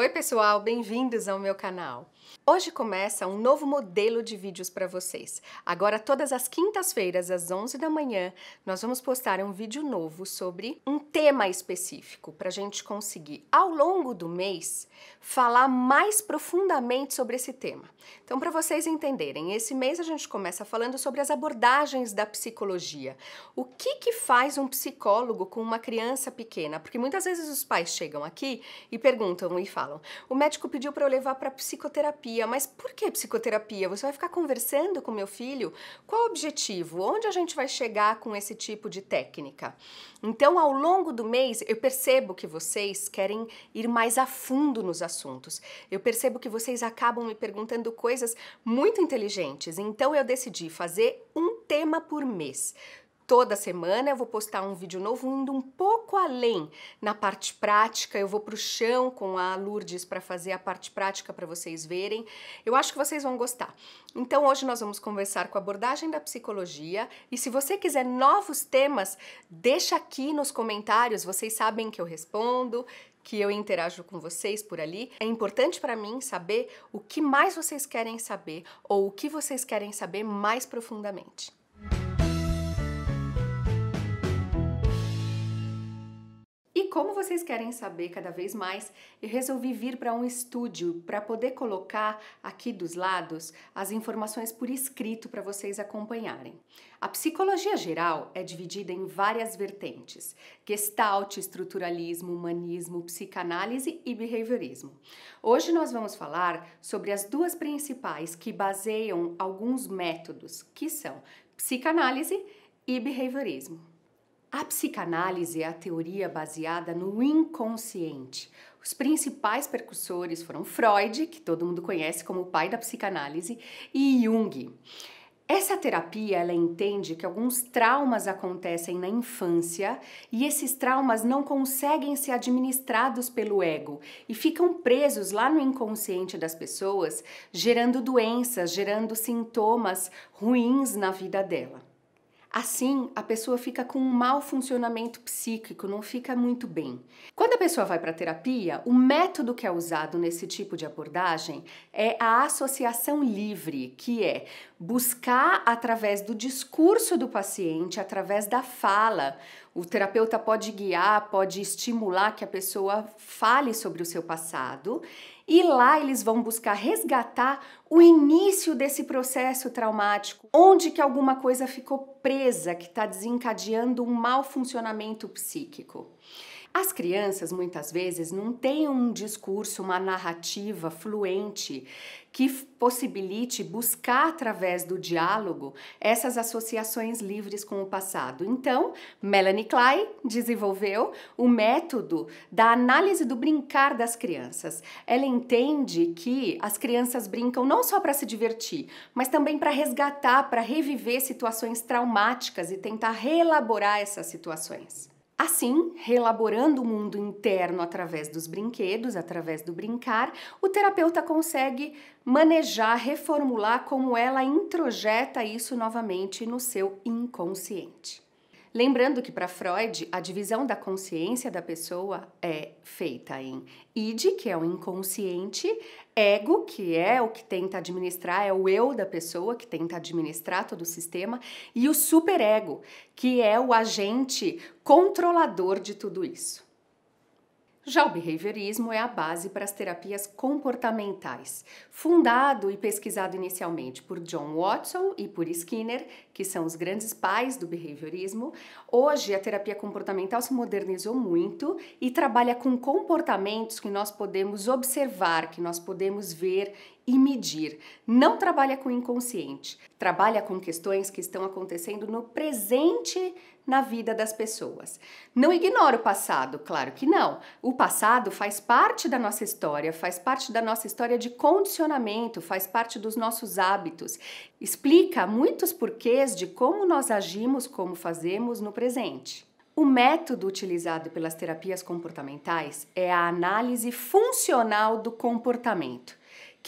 Oi pessoal, bem-vindos ao meu canal. Hoje começa um novo modelo de vídeos para vocês. Agora todas as quintas-feiras às 11 da manhã nós vamos postar um vídeo novo sobre um tema específico para a gente conseguir ao longo do mês falar mais profundamente sobre esse tema. Então para vocês entenderem, esse mês a gente começa falando sobre as abordagens da psicologia. O que que faz um psicólogo com uma criança pequena? Porque muitas vezes os pais chegam aqui e perguntam e falam falam: o médico pediu para eu levar para psicoterapia, mas por que psicoterapia? Você vai ficar conversando com meu filho? Qual o objetivo? Onde a gente vai chegar com esse tipo de técnica? Então, ao longo do mês, eu percebo que vocês querem ir mais a fundo nos assuntos. Eu percebo que vocês acabam me perguntando coisas muito inteligentes. Então, eu decidi fazer um tema por mês Toda semana eu vou postar um vídeo novo indo um pouco além na parte prática. Eu vou para o chão com a Lourdes para fazer a parte prática para vocês verem. Eu acho que vocês vão gostar. Então hoje nós vamos conversar com a abordagem da psicologia e se você quiser novos temas, deixa aqui nos comentários. Vocês sabem que eu respondo, que eu interajo com vocês por ali. É importante para mim saber o que mais vocês querem saber ou o que vocês querem saber mais profundamente. Como vocês querem saber cada vez mais, eu resolvi vir para um estúdio para poder colocar aqui dos lados as informações por escrito para vocês acompanharem. A psicologia geral é dividida em várias vertentes: gestalt, estruturalismo, humanismo, psicanálise e behaviorismo. Hoje nós vamos falar sobre as duas principais que baseiam alguns métodos, que são psicanálise e behaviorismo. A psicanálise é a teoria baseada no inconsciente. Os principais percussores foram Freud, que todo mundo conhece como o pai da psicanálise, e Jung. Essa terapia ela entende que alguns traumas acontecem na infância e esses traumas não conseguem ser administrados pelo ego e ficam presos lá no inconsciente das pessoas, gerando doenças, gerando sintomas ruins na vida dela. Assim, a pessoa fica com um mau funcionamento psíquico, não fica muito bem. Quando a pessoa vai para terapia, o método que é usado nesse tipo de abordagem é a associação livre, que é buscar através do discurso do paciente, através da fala. O terapeuta pode guiar, pode estimular que a pessoa fale sobre o seu passado e lá eles vão buscar resgatar o início desse processo traumático, onde que alguma coisa ficou presa que está desencadeando um mau funcionamento psíquico. As crianças muitas vezes não têm um discurso, uma narrativa fluente que possibilite buscar através do diálogo essas associações livres com o passado. Então, Melanie Klein desenvolveu o método da análise do brincar das crianças. Ela entende que as crianças brincam não só para se divertir, mas também para resgatar, para reviver situações traumáticas e tentar reelaborar essas situações. Assim, relaborando o mundo interno através dos brinquedos, através do brincar, o terapeuta consegue manejar, reformular como ela introjeta isso novamente no seu inconsciente. Lembrando que para Freud, a divisão da consciência da pessoa é feita em id, que é o inconsciente, ego, que é o que tenta administrar, é o eu da pessoa que tenta administrar todo o sistema, e o superego, que é o agente controlador de tudo isso. Já o behaviorismo é a base para as terapias comportamentais, fundado e pesquisado inicialmente por John Watson e por Skinner, que são os grandes pais do behaviorismo. Hoje a terapia comportamental se modernizou muito e trabalha com comportamentos que nós podemos observar, que nós podemos ver e medir. Não trabalha com inconsciente, trabalha com questões que estão acontecendo no presente na vida das pessoas. Não ignora o passado, claro que não. O passado faz parte da nossa história, faz parte da nossa história de condicionamento, faz parte dos nossos hábitos. Explica muitos porquês de como nós agimos, como fazemos no presente. O método utilizado pelas terapias comportamentais é a análise funcional do comportamento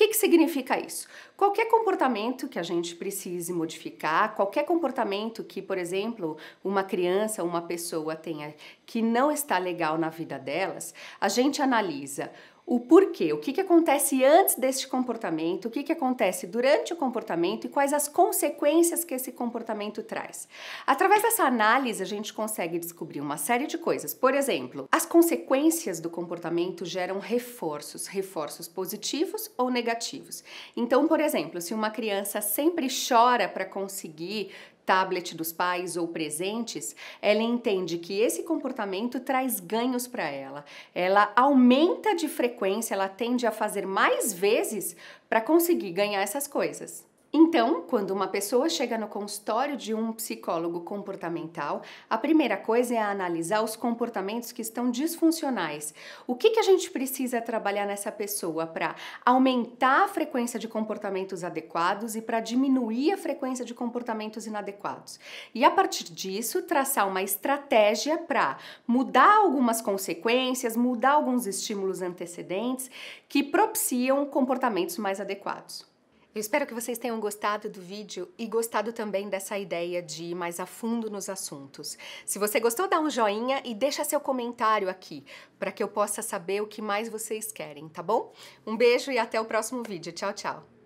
que, que significa isso? Qualquer comportamento que a gente precise modificar, qualquer comportamento que, por exemplo, uma criança, uma pessoa tenha que não está legal na vida delas, a gente analisa o porquê, o que, que acontece antes deste comportamento, o que, que acontece durante o comportamento e quais as consequências que esse comportamento traz. Através dessa análise, a gente consegue descobrir uma série de coisas. Por exemplo, as consequências do comportamento geram reforços, reforços positivos ou negativos. Então, por exemplo, se uma criança sempre chora para conseguir tablet dos pais ou presentes, ela entende que esse comportamento traz ganhos para ela. Ela aumenta de frequência, ela tende a fazer mais vezes para conseguir ganhar essas coisas. Então, quando uma pessoa chega no consultório de um psicólogo comportamental, a primeira coisa é analisar os comportamentos que estão disfuncionais. O que, que a gente precisa trabalhar nessa pessoa para aumentar a frequência de comportamentos adequados e para diminuir a frequência de comportamentos inadequados? E a partir disso, traçar uma estratégia para mudar algumas consequências, mudar alguns estímulos antecedentes que propiciam comportamentos mais adequados. Eu espero que vocês tenham gostado do vídeo e gostado também dessa ideia de ir mais a fundo nos assuntos. Se você gostou, dá um joinha e deixa seu comentário aqui, para que eu possa saber o que mais vocês querem, tá bom? Um beijo e até o próximo vídeo. Tchau, tchau!